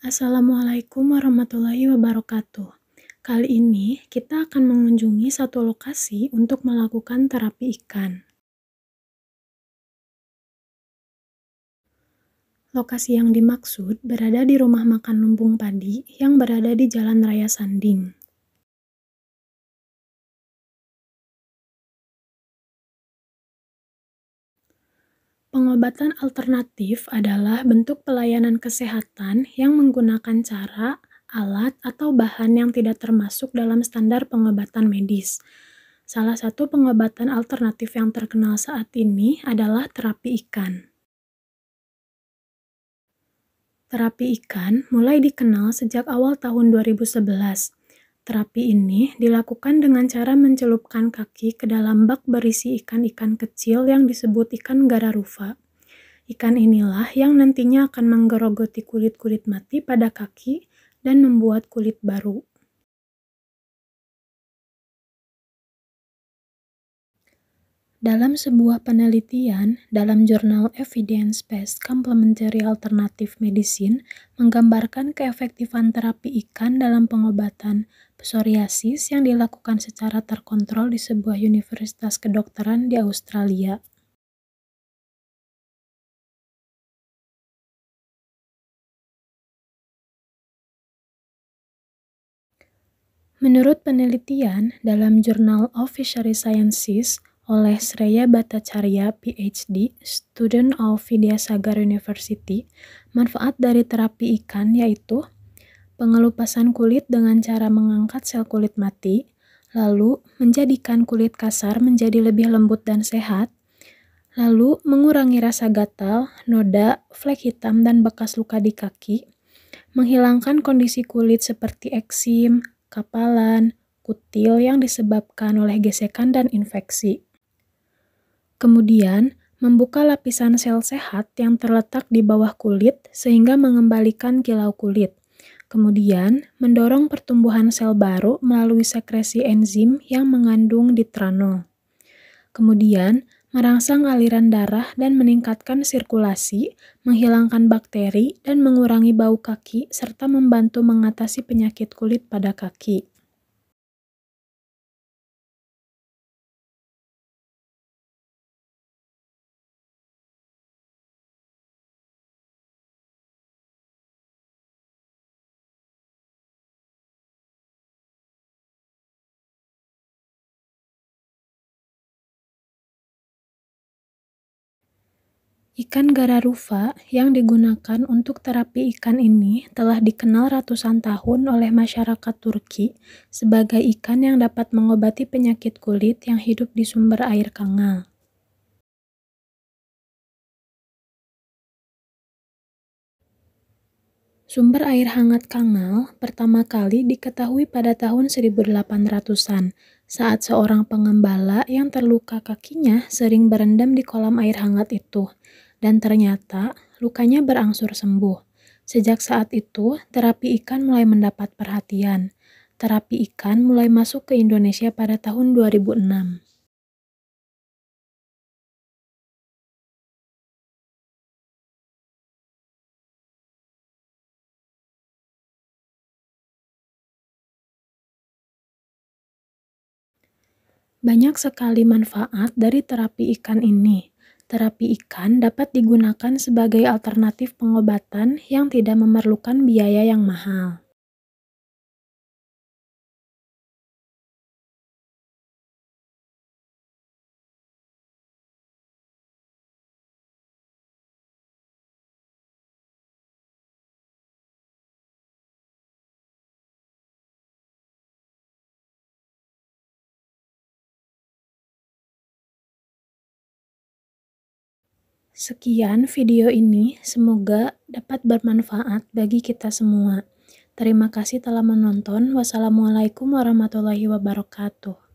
Assalamualaikum warahmatullahi wabarakatuh. Kali ini kita akan mengunjungi satu lokasi untuk melakukan terapi ikan. Lokasi yang dimaksud berada di rumah makan lumpung padi yang berada di Jalan Raya Sanding. Pengobatan alternatif adalah bentuk pelayanan kesehatan yang menggunakan cara, alat, atau bahan yang tidak termasuk dalam standar pengobatan medis. Salah satu pengobatan alternatif yang terkenal saat ini adalah terapi ikan. Terapi ikan mulai dikenal sejak awal tahun 2011 Terapi ini dilakukan dengan cara mencelupkan kaki ke dalam bak berisi ikan-ikan kecil yang disebut ikan gararufa. Ikan inilah yang nantinya akan menggerogoti kulit-kulit mati pada kaki dan membuat kulit baru. Dalam sebuah penelitian dalam jurnal Evidence-Based Complementary Alternative Medicine menggambarkan keefektifan terapi ikan dalam pengobatan psoriasis yang dilakukan secara terkontrol di sebuah universitas kedokteran di Australia. Menurut penelitian dalam jurnal of Fishery Sciences, oleh Sreya Bhattacharya PhD, student of Vidya Sagar University, manfaat dari terapi ikan yaitu pengelupasan kulit dengan cara mengangkat sel kulit mati, lalu menjadikan kulit kasar menjadi lebih lembut dan sehat, lalu mengurangi rasa gatal, noda, flek hitam, dan bekas luka di kaki, menghilangkan kondisi kulit seperti eksim, kapalan, kutil yang disebabkan oleh gesekan dan infeksi. Kemudian, membuka lapisan sel sehat yang terletak di bawah kulit sehingga mengembalikan kilau kulit. Kemudian, mendorong pertumbuhan sel baru melalui sekresi enzim yang mengandung ditranol. Kemudian, merangsang aliran darah dan meningkatkan sirkulasi, menghilangkan bakteri dan mengurangi bau kaki serta membantu mengatasi penyakit kulit pada kaki. Ikan Gararufa yang digunakan untuk terapi ikan ini telah dikenal ratusan tahun oleh masyarakat Turki sebagai ikan yang dapat mengobati penyakit kulit yang hidup di sumber air kangal. Sumber air hangat kangal pertama kali diketahui pada tahun 1800-an saat seorang pengembala yang terluka kakinya sering berendam di kolam air hangat itu, dan ternyata lukanya berangsur sembuh. Sejak saat itu, terapi ikan mulai mendapat perhatian. Terapi ikan mulai masuk ke Indonesia pada tahun 2006. Banyak sekali manfaat dari terapi ikan ini. Terapi ikan dapat digunakan sebagai alternatif pengobatan yang tidak memerlukan biaya yang mahal. Sekian video ini, semoga dapat bermanfaat bagi kita semua. Terima kasih telah menonton. Wassalamualaikum warahmatullahi wabarakatuh.